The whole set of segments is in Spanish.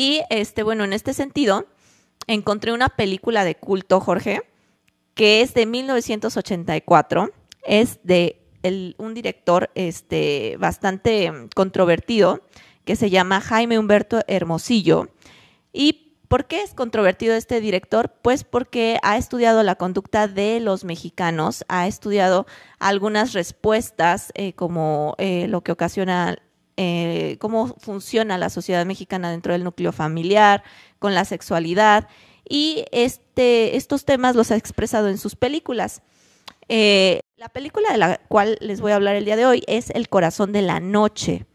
Y este, bueno, en este sentido, encontré una película de culto, Jorge, que es de 1984. Es de un director este, bastante em, controvertido que se llama Jaime Humberto Hermosillo. ¿Y por qué es controvertido este director? Pues porque ha estudiado la conducta de los mexicanos, ha estudiado algunas respuestas eh, como eh, lo que ocasiona eh, cómo funciona la sociedad mexicana dentro del núcleo familiar, con la sexualidad, y este, estos temas los ha expresado en sus películas. Eh, la película de la cual les voy a hablar el día de hoy es El corazón de la noche.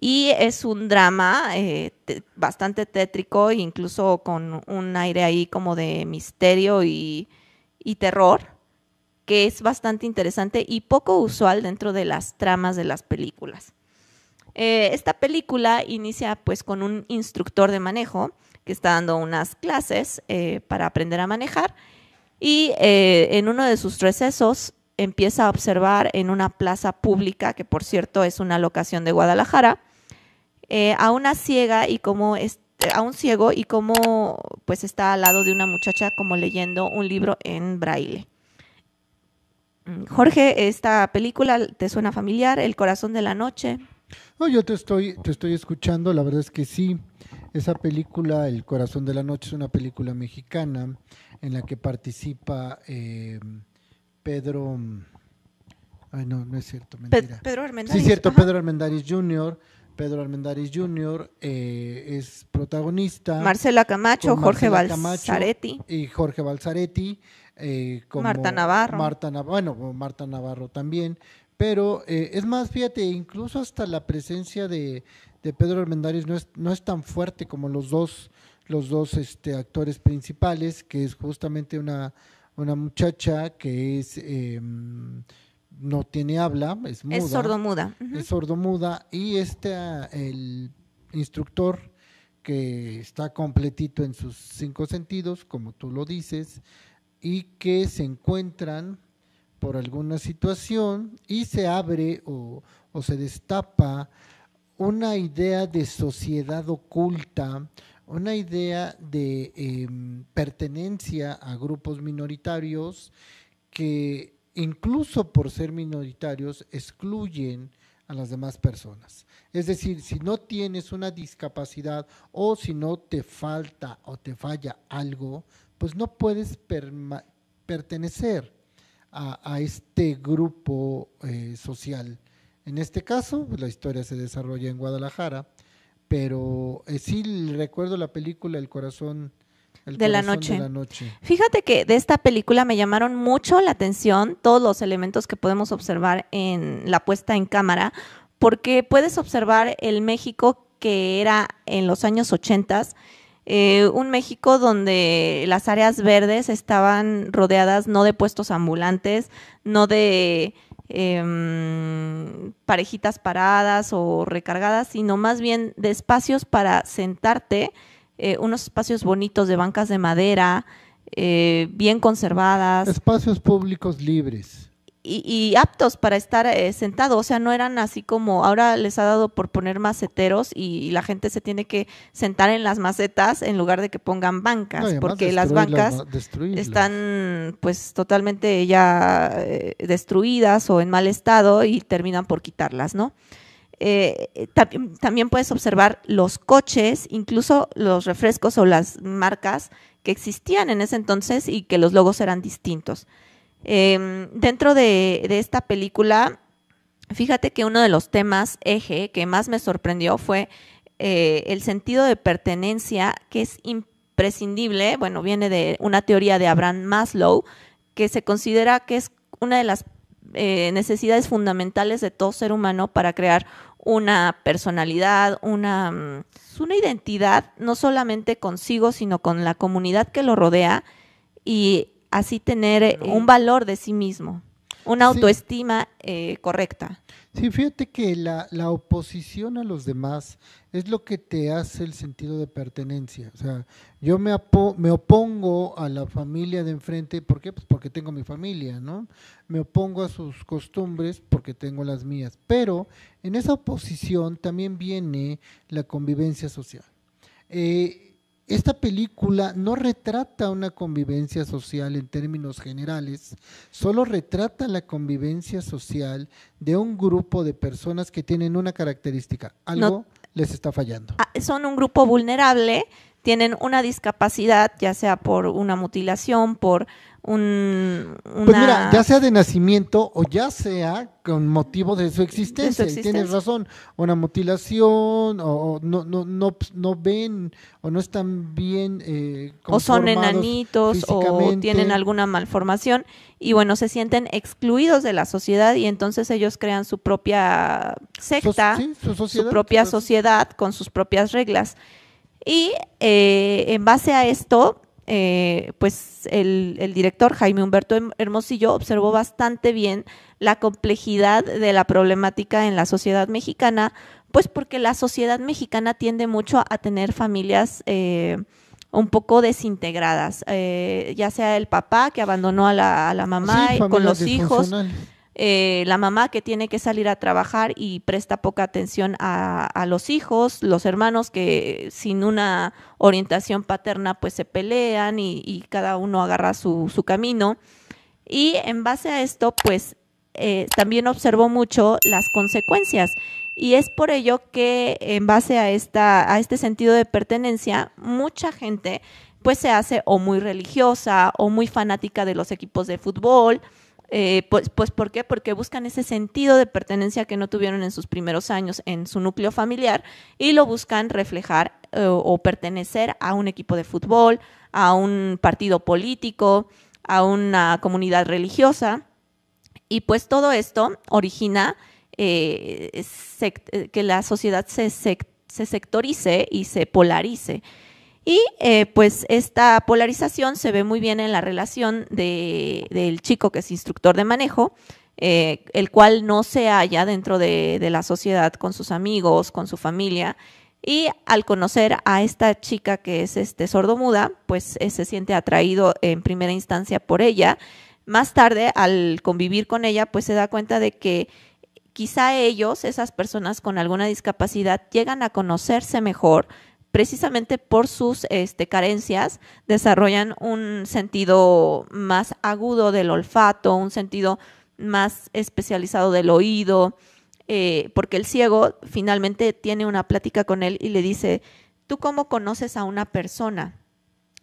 Y es un drama eh, bastante tétrico, incluso con un aire ahí como de misterio y terror, que es bastante interesante y poco usual dentro de las tramas de las películas. Eh, esta película inicia pues con un instructor de manejo que está dando unas clases eh, para aprender a manejar y eh, en uno de sus recesos empieza a observar en una plaza pública, que por cierto es una locación de Guadalajara, a una ciega y como a un ciego y como pues está al lado de una muchacha como leyendo un libro en braille. Mm, Jorge, esta película te suena familiar, El corazón de la noche, no, yo te estoy, te estoy escuchando, la verdad es que sí. Esa película, El Corazón de la Noche, es una película mexicana en la que participa eh, Pedro... Ay, no, no es cierto, mentira. Pedro es cierto, Pedro Armendariz Jr., Pedro Armendáriz Jr. Eh, es protagonista. Marcela Camacho, Jorge Balzaretti. Y Jorge Balzaretti. Eh, Marta Navarro. Marta, bueno, Marta Navarro también. Pero eh, es más, fíjate, incluso hasta la presencia de, Pedro Armendáriz no es, no es tan fuerte como los dos, los dos este, actores principales, que es justamente una, una muchacha que es em, no tiene habla, es muda. Es sordomuda. Es sordomuda. Y este el instructor que está completito en sus cinco sentidos, como tú lo dices, y que se encuentran por alguna situación y se abre o, se destapa una idea de sociedad oculta, una idea de em, pertenencia a grupos minoritarios que incluso por ser minoritarios excluyen a las demás personas. Es decir, si no tienes una discapacidad o si no te falta o te falla algo, pues no puedes pertenecer a, este grupo eh, social. En este caso, pues, la historia se desarrolla en Guadalajara, pero eh, sí recuerdo la película El corazón de, la noche. Fíjate que de esta película me llamaron mucho la atención todos los elementos que podemos observar en la puesta en cámara, porque puedes observar el México que era en los años 80 eh, un México donde las áreas verdes estaban rodeadas no de puestos ambulantes, no de em, parejitas paradas o recargadas, sino más bien de espacios para sentarte, eh, unos espacios bonitos de bancas de madera, eh, bien conservadas. Espacios públicos libres y, aptos para estar eh, sentados, o sea, no eran así como ahora les ha dado por poner maceteros y, la gente se tiene que sentar en las macetas en lugar de que pongan bancas, porque las bancas están pues totalmente ya eh, destruidas o en mal estado y terminan por quitarlas, ¿no? Eh, también puedes observar los coches, incluso los refrescos o las marcas que existían en ese entonces y que los logos eran distintos. Em, dentro de, esta película, fíjate que uno de los temas eje que más me sorprendió fue eh, el sentido de pertenencia que es imprescindible, bueno, viene de una teoría de Abraham Maslow, que se considera que es una de las eh, necesidades fundamentales de todo ser humano para crear una personalidad, una, mm, una identidad, no solamente consigo, sino con la comunidad que lo rodea. Y así tener eh, un valor de sí mismo, una autoestima eh, correcta. Sí, fíjate que la, oposición a los demás es lo que te hace el sentido de pertenencia. O sea, yo me, me opongo a la familia de enfrente, ¿por qué? Pues porque tengo mi familia, ¿no? Me opongo a sus costumbres porque tengo las mías. Pero en esa oposición también viene la convivencia social. Eh, esta película no retrata una convivencia social en términos generales, solo retrata la convivencia social de un grupo de personas que tienen una característica, algo les está fallando. Ah, son un grupo vulnerable, tienen una discapacidad, ya sea por una mutilación, por un... Pues mira, ya sea de nacimiento o ya sea con motivo de su existencia. tienes razón, una mutilación o, no, no, no, ven o no están bien... Eh, o son enanitos o tienen alguna malformación y bueno, se sienten excluidos de la sociedad y entonces ellos crean su propia secta, su, propia sociedad con sus propias reglas. Y eh, en base a esto, eh, pues el, director Jaime Humberto Hermosillo observó bastante bien la complejidad de la problemática en la sociedad mexicana, pues porque la sociedad mexicana tiende mucho a tener familias eh, un poco desintegradas, eh, ya sea el papá que abandonó a la, mamá y con los hijos eh, la mamá que tiene que salir a trabajar y presta poca atención a, los hijos, los hermanos que sin una orientación paterna pues se pelean y, cada uno agarra su, camino. Y en base a esto pues eh, también observó mucho las consecuencias. Y es por ello que en base a, esta, a este sentido de pertenencia, mucha gente pues se hace o muy religiosa o muy fanática de los equipos de fútbol, eh, pues, pues, ¿por qué? Porque buscan ese sentido de pertenencia que no tuvieron en sus primeros años en su núcleo familiar y lo buscan reflejar eh, o pertenecer a un equipo de fútbol, a un partido político, a una comunidad religiosa. Y pues todo esto origina eh, que la sociedad se sectorice y se polarice. Y eh, pues esta polarización se ve muy bien en la relación del chico que es instructor de manejo, eh, el cual no se halla dentro de, la sociedad con sus amigos, con su familia, y al conocer a esta chica que es este sordomuda, pues eh, se siente atraído en primera instancia por ella. Más tarde, al convivir con ella, pues se da cuenta de que quizá ellos, esas personas con alguna discapacidad, llegan a conocerse mejor, precisamente por sus este, carencias, desarrollan un sentido más agudo del olfato, un sentido más especializado del oído, eh, porque el ciego finalmente tiene una plática con él y le dice, ¿tú cómo conoces a una persona?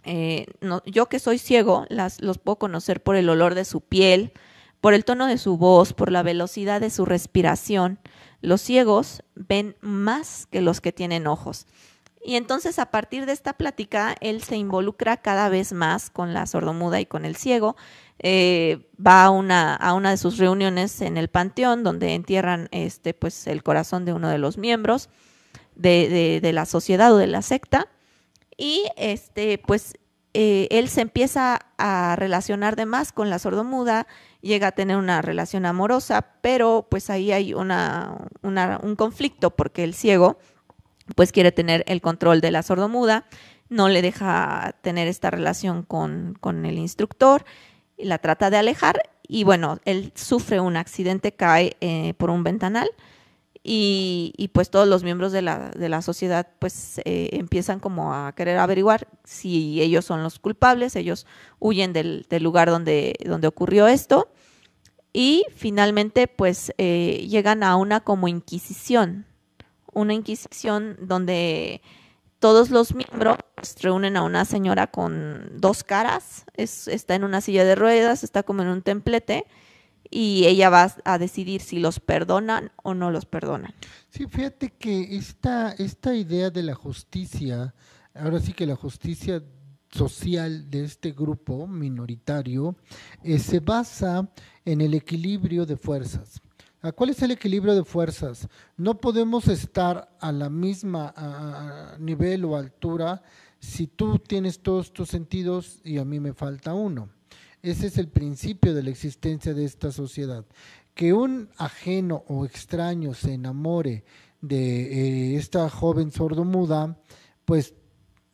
Eh, yo que soy ciego, las, los puedo conocer por el olor de su piel, por el tono de su voz, por la velocidad de su respiración. Los ciegos ven más que los que tienen ojos. Y entonces a partir de esta plática, él se involucra cada vez más con la sordomuda y con el ciego. Eh, va a una, a una de sus reuniones en el panteón, donde entierran este, pues, el corazón de uno de los miembros de, de, la sociedad o de la secta. Y este, pues eh, él se empieza a relacionar de más con la sordomuda, llega a tener una relación amorosa, pero pues ahí hay una, una, un conflicto porque el ciego pues quiere tener el control de la sordomuda, no le deja tener esta relación con, el instructor, la trata de alejar y bueno, él sufre un accidente, cae eh, por un ventanal y, pues todos los miembros de la, de la sociedad pues eh, empiezan como a querer averiguar si ellos son los culpables, ellos huyen del, lugar donde, donde ocurrió esto y finalmente pues eh, llegan a una como inquisición una inquisición donde todos los miembros reúnen a una señora con dos caras, está en una silla de ruedas, está como en un templete y ella va a decidir si los perdonan o no los perdonan. Sí, fíjate que esta, esta idea de la justicia, ahora sí que la justicia social de este grupo minoritario, eh, se basa en el equilibrio de fuerzas. ¿Cuál es el equilibrio de fuerzas? No podemos estar a la misma nivel o altura si tú tienes todos tus sentidos y a mí me falta uno. Ese es el principio de la existencia de esta sociedad. Que un ajeno o extraño se enamore de eh, esta joven sordomuda, pues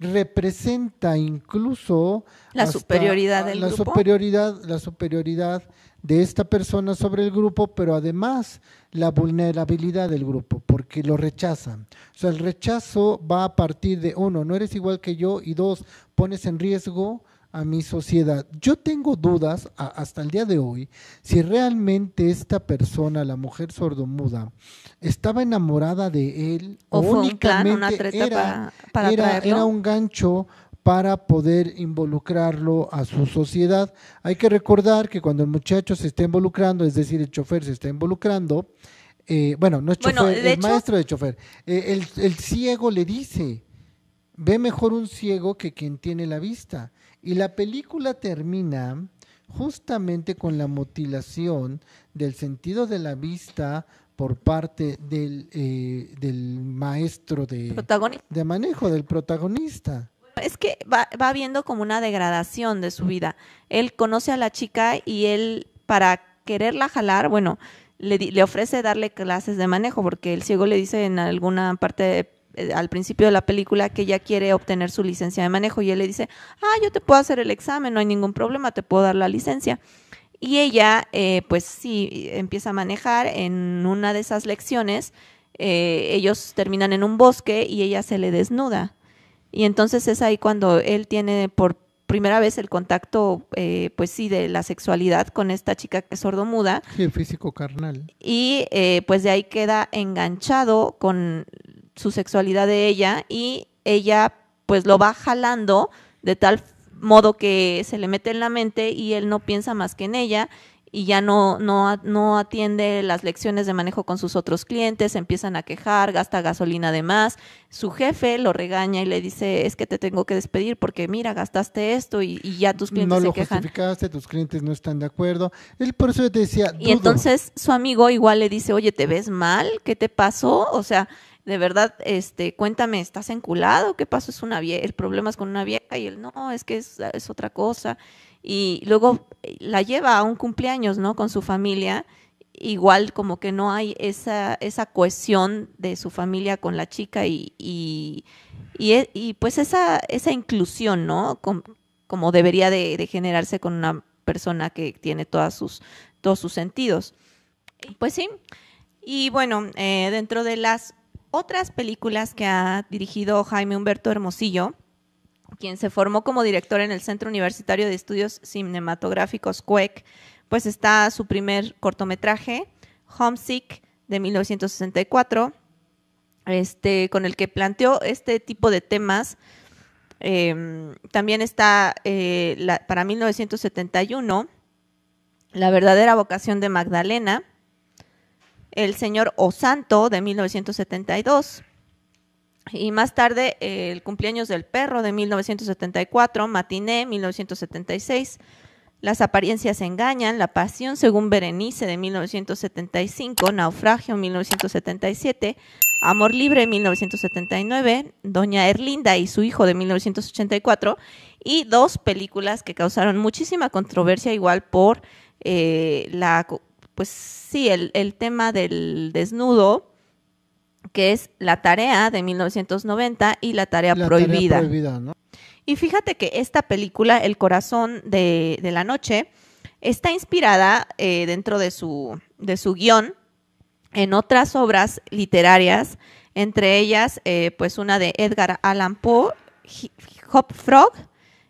representa incluso la superioridad la superioridad la superioridad de esta persona sobre el grupo pero además la vulnerabilidad del grupo porque lo rechazan o sea el rechazo va a partir de uno no eres igual que yo y dos pones en riesgo a mi sociedad. Yo tengo dudas hasta el día de hoy si realmente esta persona, la mujer sordomuda, estaba enamorada de él o, un una era, para, era, un gancho para poder involucrarlo a su sociedad. Hay que recordar que cuando el muchacho se está involucrando, es decir, el chofer se está involucrando, eh, bueno, no es chofer, el maestro de chofer, eh, el, ciego le dice, Ve mejor un ciego que quien tiene la vista. Y la película termina justamente con la mutilación del sentido de la vista por parte del, eh, del maestro de, de, manejo, del protagonista. Es que va, va viendo como una degradación de su vida. Él conoce a la chica y él, para quererla jalar, bueno, le, le ofrece darle clases de manejo, porque el ciego le dice en alguna parte eh, al principio de la película que ella quiere obtener su licencia de manejo y él le dice, ah, yo te puedo hacer el examen, no hay ningún problema, te puedo dar la licencia. Y ella, eh, pues sí, empieza a manejar en una de esas lecciones, eh, ellos terminan en un bosque y ella se le desnuda. Y entonces es ahí cuando él tiene por primera vez el contacto, pues sí, de la sexualidad con esta chica que es sordomuda. Sí, el físico carnal. Y pues de ahí queda enganchado con su sexualidad de ella y ella pues lo va jalando de tal modo que se le mete en la mente y él no piensa más que en ella y ya no, no, no atiende las lecciones de manejo con sus otros clientes, empiezan a quejar, gasta gasolina de más, su jefe lo regaña y le dice, es que te tengo que despedir porque mira, gastaste esto y, ya tus clientes no se quejan. No lo justificaste, tus clientes no están de acuerdo. Él por eso te decía... Y entonces su amigo igual le dice, oye, ¿te ves mal? ¿Qué te pasó? O sea, de verdad, este, cuéntame, ¿estás enculado? ¿Qué pasó? Es una el problema es con una vieja y él, no, es que es, otra cosa. Y luego eh, la lleva a un cumpleaños, ¿no? Con su familia igual como que no hay esa, esa cohesión de su familia con la chica y, y, e, pues esa, esa inclusión, ¿no? como debería de, generarse con una persona que tiene todas sus, todos sus sentidos. Pues sí. Y bueno, eh, dentro de las otras películas que ha dirigido Jaime Humberto Hermosillo, quien se formó como director en el Centro Universitario de Estudios Cinematográficos CUEC, pues está su primer cortometraje, Homesick, de 1964, este, con el que planteó este tipo de temas. Em, también está eh, para 1971, La verdadera vocación de Magdalena, el Señor O Santo de 1972. Y más tarde, El cumpleaños del perro de 1974, Matiné 1976, Las apariencias engañan, La pasión según Berenice de 1975, Naufragio 1977, Amor Libre 1979, Doña Erlinda y su hijo de 1984, y dos películas que causaron muchísima controversia igual por eh, la pues sí, el, tema del desnudo, que es la tarea de 1990 y la tarea prohibida. ¿no? Y fíjate que esta película, El corazón de, la noche, está inspirada eh, dentro de su, de su guión en otras obras literarias, entre ellas eh, pues una de Edgar Allan Poe, Hop Frog,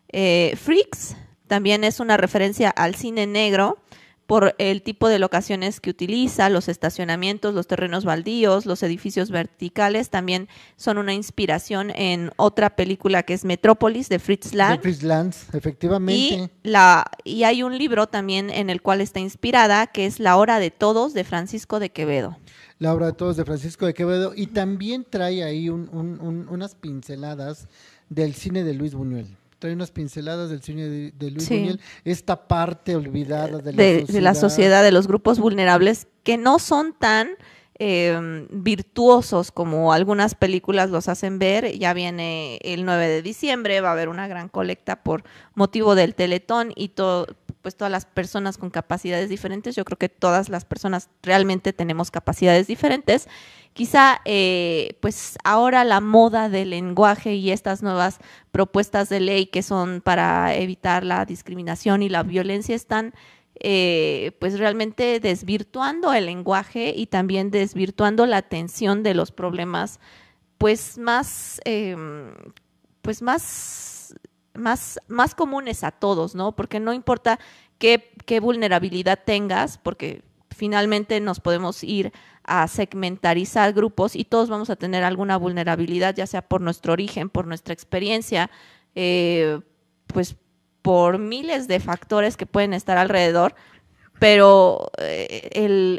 eh, Freaks, también es una referencia al cine negro por el tipo de locaciones que utiliza, los estacionamientos, los terrenos baldíos, los edificios verticales, también son una inspiración en otra película que es Metrópolis de Fritz Lang. De Fritz Lang, efectivamente. Y, la, y hay un libro también en el cual está inspirada, que es La Hora de Todos de Francisco de Quevedo. La Hora de Todos de Francisco de Quevedo. Y también trae ahí unas pinceladas del cine de Luis Buñuel. Hay unas pinceladas del cine de, Luis Buñuel, esta parte olvidada de la, de, sociedad. de la sociedad, de los grupos vulnerables, que no son tan... Em, virtuosos como algunas películas los hacen ver. Ya viene el 9 de diciembre, va a haber una gran colecta por motivo del Teletón y pues todas las personas con capacidades diferentes, yo creo que todas las personas realmente tenemos capacidades diferentes Quizá eh, pues ahora la moda del lenguaje y estas nuevas propuestas de ley que son para evitar la discriminación y la violencia están eh, pues realmente desvirtuando el lenguaje y también desvirtuando la atención de los problemas pues más em, pues más más más comunes a todos no porque no importa qué, qué vulnerabilidad tengas porque finalmente nos podemos ir a segmentarizar grupos y todos vamos a tener alguna vulnerabilidad, ya sea por nuestro origen, por nuestra experiencia, eh, pues por miles de factores que pueden estar alrededor, pero eh,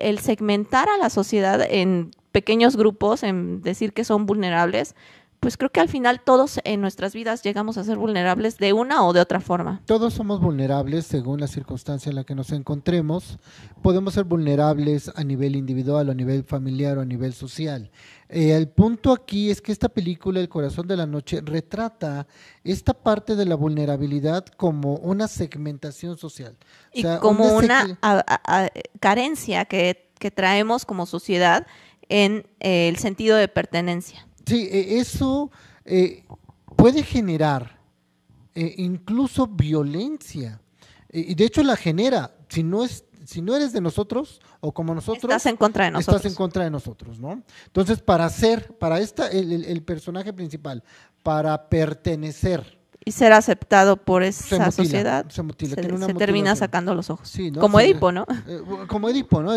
el segmentar a la sociedad en pequeños grupos, en decir que son vulnerables, pues creo que al final todos en nuestras vidas llegamos a ser vulnerables de una o de otra forma. Todos somos vulnerables según la circunstancia en la que nos encontremos. Podemos ser vulnerables a nivel individual, a nivel familiar o a nivel social. Eh, el punto aquí es que esta película, El corazón de la noche, retrata esta parte de la vulnerabilidad como una segmentación social. Y como una, carencia que, traemos como sociedad en eh, el sentido de pertenencia. Sí, e, eso eh, puede generar eh, incluso violencia. Eh, y de hecho la genera. Si no, es, si no eres de nosotros o como nosotros. Estás en contra de nosotros. Estás en contra de nosotros, ¿no? Entonces, para ser, para esta, el personaje principal, para pertenecer y ser aceptado por esa sociedad, se, termina sacando los ojos. Eh, eh, como Edipo, ¿no? como Edipo, ¿no?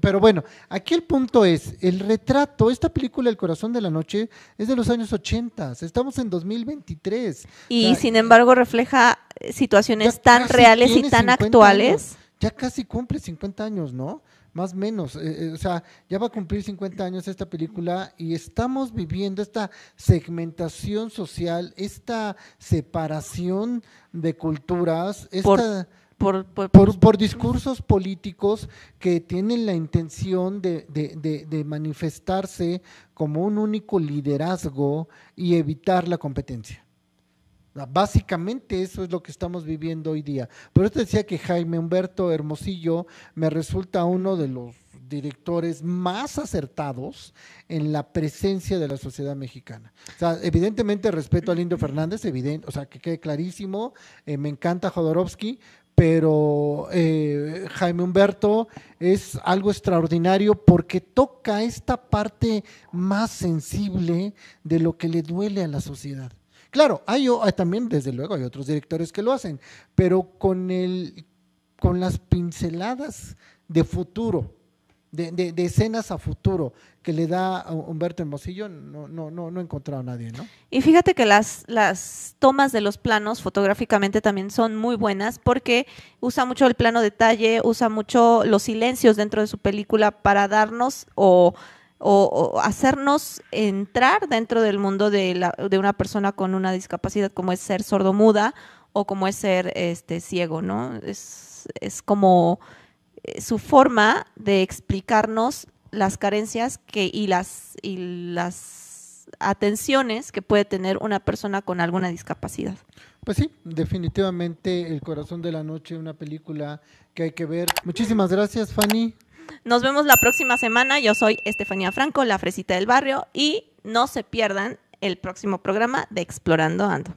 Pero bueno, aquí el punto es, el retrato, esta película El corazón de la noche es de los años 80, estamos en 2023. Y sin eh, embargo refleja situaciones tan reales y tan actuales. ya casi cumple 50 años, ¿no? más o menos. Eh, eh, o sea, ya va a cumplir 50 años esta película y estamos viviendo esta segmentación social, esta separación de culturas, Por... Pues, por, discursos políticos que tienen la intención de, de, manifestarse como un único liderazgo y evitar la competencia. Ah, básicamente eso es lo que estamos viviendo hoy día. Pero eso decía que Jaime Humberto Hermosillo me resulta uno de los directores más acertados en la presencia de la sociedad mexicana. evidentemente respeto a Lindo Fernández, evidente, o sea, que quede clarísimo, eh, me encanta Jodorowsky, pero eh, Jaime Humberto es algo extraordinario porque toca esta parte más sensible de lo que le duele a la sociedad. Claro, hay, también, desde luego, hay otros directores que lo hacen, pero con, el, con las pinceladas de futuro, de, escenas a futuro que le da Humberto Hermosillo, no, no, no, no he encontrado a nadie, ¿no? Y fíjate que las, las tomas de los planos fotográficamente también son muy buenas porque usa mucho el plano detalle, usa mucho los silencios dentro de su película para darnos o o, hacernos entrar dentro del mundo de, una persona con una discapacidad como es ser sordomuda o como es ser este, ciego, ¿no? Es, como eh, su forma de explicarnos las carencias que, y, las, y las atenciones que puede tener una persona con alguna discapacidad. Pues sí, definitivamente El Corazón de la Noche, una película que hay que ver. Muchísimas gracias, Fanny. Nos vemos la próxima semana. Yo soy Estefanía Franco, la fresita del barrio, y no se pierdan el próximo programa de Explorando Ando.